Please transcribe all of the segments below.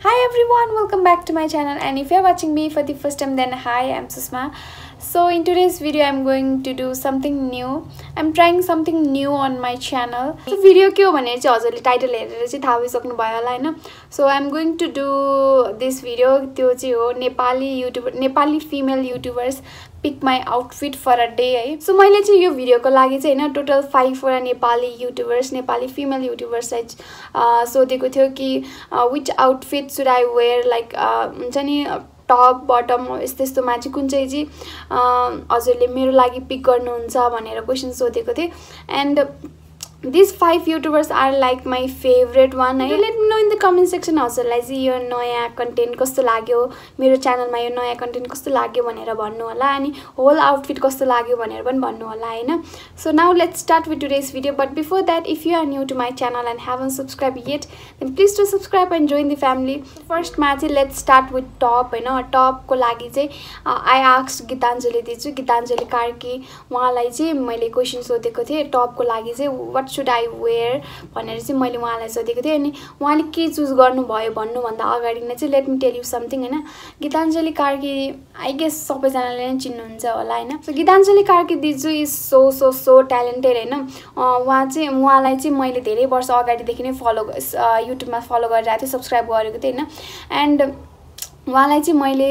hi everyone welcome back to my channel and if you're watching me for the first time then hi i'm susma so in today's video i'm going to do something new i'm trying something new on my channel so video के हो भने चाहिँ हजुरले title हेरेर चाहिँ थाहा पाइसक्नुभयो होला होइन so I'm going to do this video त्यो चाहिँ हो Nepali YouTuber Nepali female YouTubers pick my outfit for a day है सो मैले चाहिँ यो भिडियोको लागि चाहिँ होइन टोटल फाइभवटा नेपाली युट्युबर्स नेपाली फिमेल युट्युबर्सलाई सोधेको थियो कि which outfit should I wear like हुन्छ नि टप बटम यस्तो यस्तोमा चाहिँ कुन चाहिँ चाहिँ हजुरले मेरो लागि पिक गर्नुहुन्छ भनेर क्वेसन सोधेको थिएँ and this five YouTubers are like my favourite one है let know in the comment section हजुरलाई चाहिँ यो नयाँ कन्टेन्ट कस्तो लाग्यो मेरो च्यानलमा यो नयाँ कन्टेन्ट कस्तो लाग्यो भनेर भन्नु होला अनि होल आउटफिट कस्तो लाग्यो भनेर पनि भन्नु होला होइन so now let's start with today's video but before that if you are new to my channel and haven't subscribe yet then please to subscribe and join the family फर्स्टमा चाहिँ let's start with top होइन टपको लागि चाहिँ I आक्स Geetanjali दिन्छु गीताञ्जली कार्की उहाँलाई चाहिँ मैले question सोधेको थिएँ टपको लागि चाहिँ what what should I wear भनेर चाहिँ मैले उहाँलाई सोधेको थिएँ अनि उहाँले के चुज गर्नुभयो भन्नुभन्दा अगाडि नै चाहिँ let me tell you something होइन गीताञ्जली कार्की आई गेस सबैजनाले नै चिन्नुहुन्छ होला होइन सो गीताञ्जली कार्की दिजु is so so so talented होइन उहाँ चाहिँ उहाँलाई चाहिँ मैले धेरै वर्ष अगाडिदेखि नै फलो युट्युबमा फलो गरिरहेको थिएँ सब्सक्राइब गरेको थिएँ होइन एन्ड उहाँलाई चाहिँ मैले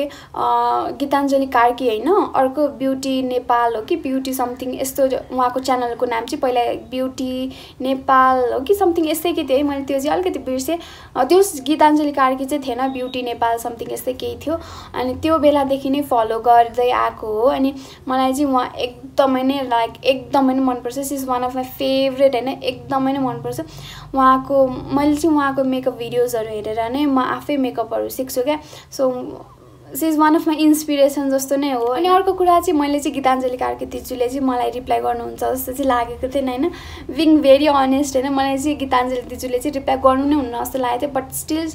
गीताञ्जली कार्की होइन अर्को ब्युटी नेपाल हो कि ब्युटी समथिङ यस्तो उहाँको च्यानलको नाम चाहिँ पहिला ब्युटी नेपाल हो कि समथिङ यस्तै के थियो है मैले त्यो चाहिँ अलिकति बिर्सेँ त्यो गीताञ्जली कार्की चाहिँ थिएन ब्युटी नेपाल समथिङ यस्तै केही थियो अनि त्यो बेलादेखि नै फलो गर्दै आएको हो अनि मलाई चाहिँ उहाँ एकदमै नै लाइक एकदमै नै मनपर्छ she's one of my favourite होइन एकदमै नै मनपर्छ उहाँको मैले चाहिँ उहाँको मेकअप भिडियोजहरू हेरेर नै म आफै मेकअपहरू सिक्छु क्या so she is one of my inspiration जस्तो नै हो अनि अर्को कुरा चाहिँ मैले चाहिँ गीताञ्जली कार्की दिजुले चाहिँ मलाई रिप्लाई गर्नुहुन्छ जस्तो चाहिँ लागेको थिएन होइन बिङ भेरी अनेस्ट होइन मलाई चाहिँ गीताञ्जली दिजुले चाहिँ रिप्लाई गर्नु नै हुन्न जस्तो लागेको थियो बट स्टिल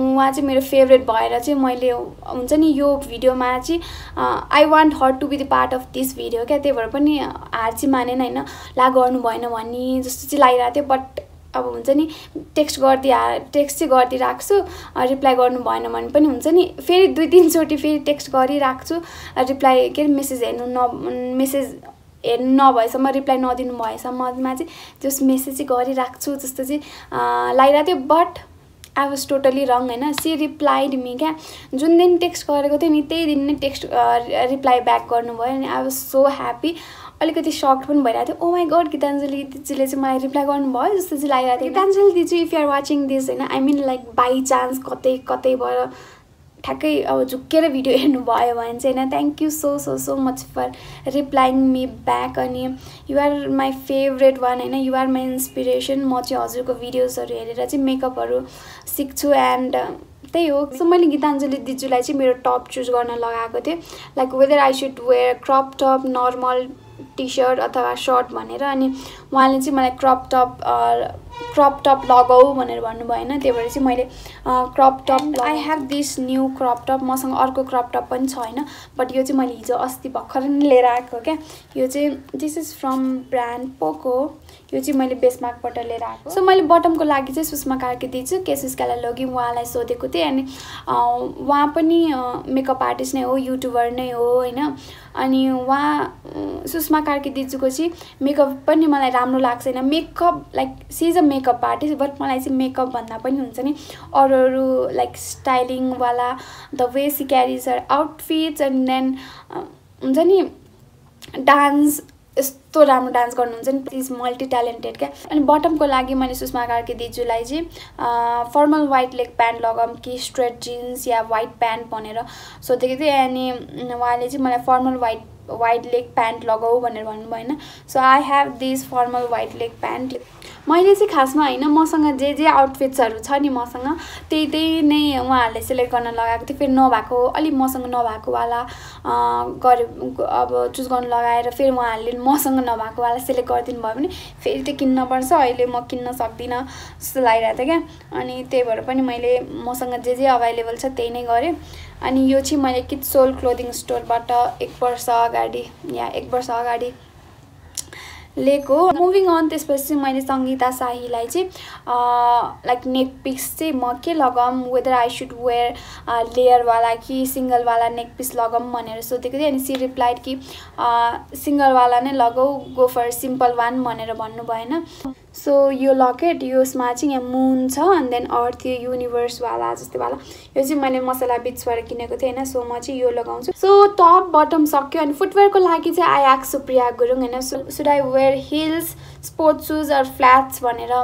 उहाँ चाहिँ मेरो फेभरेट भएर चाहिँ मैले हुन्छ नि यो भिडियोमा चाहिँ I want her to be the part of this video क्या त्यही भएर पनि हार चाहिँ मानेन होइन ला गर्नु भएन भन्ने जस्तो चाहिँ लागिरहेको थियो बट अब हुन्छ नि टेक्स्ट गरिदिए टेक्स्ट चाहिँ गरिदिइराख्छु रिप्लाई गर्नु भएन भने पनि हुन्छ नि फेरि दुई तिनचोटि फेरि टेक्स्ट गरिराख्छु रिप्लाई के अरे मेसेज हेर्नु न मेसेज हेर्नु नभएसम्म रिप्लाई नदिनु भएसम्ममा चाहिँ त्यस मेसेज चाहिँ गरिराख्छु जस्तो चाहिँ लगाइरहेको थियो but I was totally wrong होइन सी रिप्लाइड मी क्या जुन दिन टेक्स्ट गरेको थियो नि त्यही दिन नै टेक्स्ट रिप्लाई ब्याक गर्नुभयो अनि आई वाज सो ह्याप्पी अलिकति सक पनि भइरहेको थियो ओ माई गड गीताञ्जली दिदीले चाहिँ मलाई रिप्लाई गर्नुभयो जस्तो चाहिँ लागिरहेको थियो गीताञ्जली दिदी इफ युआर वाचिङ दिस होइन I mean like by chance कतै कतैबाट ठ्याक्कै अब झुक्केर भिडियो हेर्नुभयो भने चाहिँ होइन thank you so so so much for replying me back अनि युआर माई फेभरेट वान होइन युआर माई इन्सपिरेसन म चाहिँ हजुरको भिडियोजहरू हेरेर चाहिँ मेकअपहरू सिक्छु एन्ड त्यही हो सो मैले गीताञ्जली दिजुलाई चाहिँ मेरो टप चुज गर्न लगाएको थिएँ like whether I should wear crop top normal T shirt अथवा सर्ट भनेर अनि उहाँले चाहिँ मलाई क्रप टप क्रप टप लगाऊ भनेर भन्नुभयो होइन त्यही भएर चाहिँ मैले crop top I have this new crop top मसँग अर्को क्रप टप पनि छ होइन बट यो चाहिँ मैले हिजो अस्ति भर्खर नै लिएर आएको क्या यो चाहिँ दिस इज फ्रम ब्रान्ड पोको यो चाहिँ मैले बेसमार्कबाट लिएर आएको सो मैले बटमको लागि चाहिँ सुषमा कार्की दिन्छु केसुस्कालाई लगेँ उहाँलाई सोधेको थिएँ अनि उहाँ पनि मेकअप आर्टिस्ट नै हो युट्युबर नै हो होइन अनि उहाँ सुषमा कार्की मेकअप पनि मलाई राम्रो लाग्छ makeup like she is a makeup artist but मलाई चाहिँ मेकअप भन्दा पनि हुन्छ नि अरू अरू लाइक स्टाइलिङवाला the way she carries her outfits and then हुन्छ नि डान्स यस्तो राम्रो डान्स गर्नुहुन्छ नि इज मल्टी ट्यालेन्टेड क्या अनि बटमको लागि मैले सुषमा कार्की दिजुलाई चाहिँ फर्मल वाइट लेग प्यान्ट लगाऊँ कि स्ट्रेट जिन्स या वाइट प्यान्ट भनेर सोधेको थिएँ अनि उहाँले चाहिँ मलाई formal white white leg pant लगाऊ भनेर भन्नुभयो होइन so I have this formal white leg pant मैले चाहिँ खासमा होइन मसँग जे जे आउटफिट्सहरू छ नि मसँग त्यही त्यही नै उहाँहरूले सेलेक्ट गर्न लगाएको थिएँ फेरि नभएको अलिक मसँग नभएकोवाला गरे अब चुज गर्नु लगाएर फेरि उहाँहरूले मसँग नभएकोवाला सेलेक्ट गरिदिनु भयो भने फेरि त्यो किन्नपर्छ अहिले म किन्न सक्दिनँ जस्तो लागिरहेको थियो क्या अनि त्यही भएर पनि मैले मसँग जे जे अभाइलेबल छ त्यही नै गरेँ अनि यो चाहिँ मैले किट सोल क्लोदिङ स्टोरबाट एक वर्ष अगाडि या एक वर्ष अगाडि लिएको मुभिङ अन त्यसपछि मैले सङ्गीता शाहीलाई चाहिँ लाइक नेक पिस चाहिँ म के लगाऊँ वेदर आई सुड वेयर लेयरवाला कि सिङ्गलवाला नेक पिस लगाऊँ भनेर सोधेको थिएँ अनि सी रिप्लाइड कि सिङ्गलवाला नै लगाऊ गो फर सिम्पल वान भनेर भन्नु भएन सो यो लकेट यसमा चाहिँ यहाँ मुन छ एन्ड देन अर्थ यो युनिभर्सवाला जस्तैवाला यो चाहिँ मैले मसाला बिचबाट किनेको थिएँ होइन सो म चाहिँ यो लगाउँछु सो टप बटम सक्यो अनि फुटवेयरको लागि चाहिँ आई आएको सुप्रिया गुरुङ होइन should I wear heels sports shoes or flats भनेर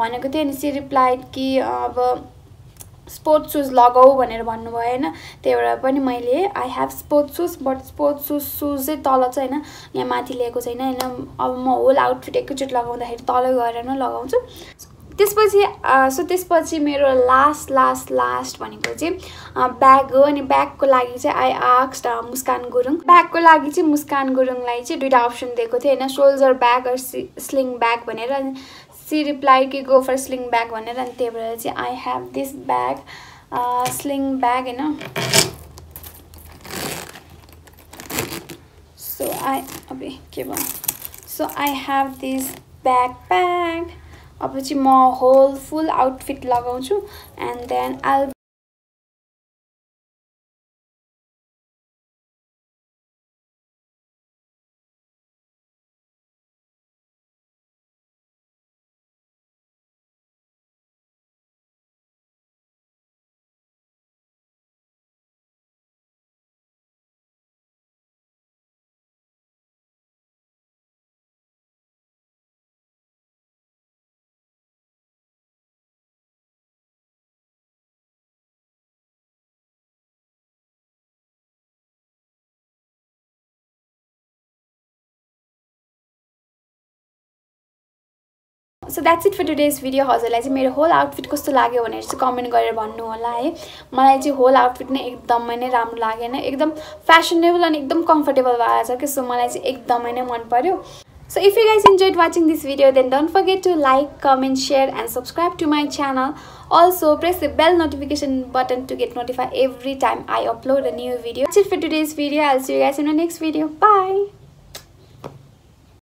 भनेको थिएँ अनि सिरिप्लाइट कि अब स्पोर्ट्स सुज लगाऊ भनेर भन्नुभयो होइन त्यही भएर पनि मैले I have sports shoes but sports shoes shoes चाहिँ तल चाहिँ होइन यहाँ माथि लिएको छैन होइन अब म होल आउटफिट एकैचोटि लगाउँदाखेरि तल गएर नै लगाउँछु त्यसपछि सो त्यसपछि मेरो लास्ट लास्ट लास्ट भनेको चाहिँ ब्याग हो अनि ब्यागको लागि चाहिँ आई आक्स मुस्कान गुरुङ ब्यागको लागि चाहिँ मुस्कान गुरुङलाई चाहिँ दुइटा अप्सन दिएको थिएँ होइन shoulder bag or sling bag भनेर सी रिप्लाई कि गो फर स्लिङ ब्याग भनेर अनि त्यही भएर चाहिँ I have this bag sling bag होइन सो आई अब के भयो so I have this bag bag अब चाहिँ म होल फुल आउटफिट लगाउँछु and then also that's it for today's video हजुरलाई चाहिँ मेरो होल आउटफिट कस्तो लाग्यो भनेर चाहिँ कमेन्ट गरेर भन्नु होला है मलाई चाहिँ होल आउटफिट नै एकदमै नै राम्रो लागेन एकदम फेसनेबल अनि एकदम कम्फर्टेबल भएको छ कि सो मलाई चाहिँ एकदमै नै मन पऱ्यो so if you guys enjoyed watching this video then don't forget to like comment share and subscribe to my channel also press the bell notification button to get notify every time I upload a new video it for today's video see you guys in next video by